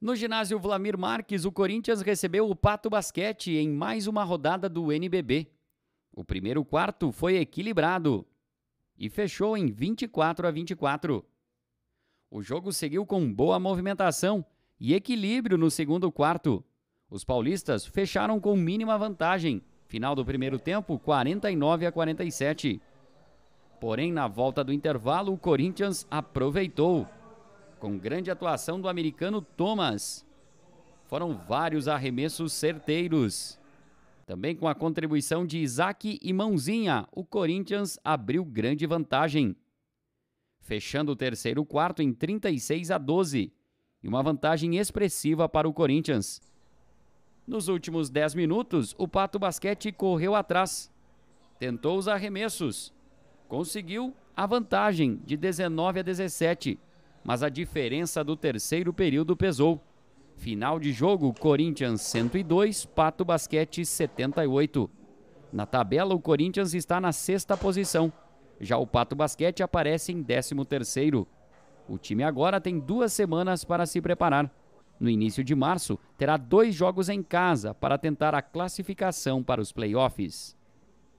No ginásio Vlamir Marques, o Corinthians recebeu o Pato Basquete em mais uma rodada do NBB. O primeiro quarto foi equilibrado e fechou em 24 a 24. O jogo seguiu com boa movimentação e equilíbrio no segundo quarto. Os paulistas fecharam com mínima vantagem. Final do primeiro tempo, 49 a 47. Porém, na volta do intervalo, o Corinthians aproveitou com grande atuação do americano Thomas. Foram vários arremessos certeiros. Também com a contribuição de Isaac e Mãozinha, o Corinthians abriu grande vantagem. Fechando o terceiro quarto em 36 a 12, e uma vantagem expressiva para o Corinthians. Nos últimos 10 minutos, o Pato Basquete correu atrás, tentou os arremessos, conseguiu a vantagem de 19 a 17 mas a diferença do terceiro período pesou. Final de jogo: Corinthians 102, Pato Basquete 78. Na tabela, o Corinthians está na sexta posição. Já o Pato Basquete aparece em 13 terceiro. O time agora tem duas semanas para se preparar. No início de março, terá dois jogos em casa para tentar a classificação para os playoffs.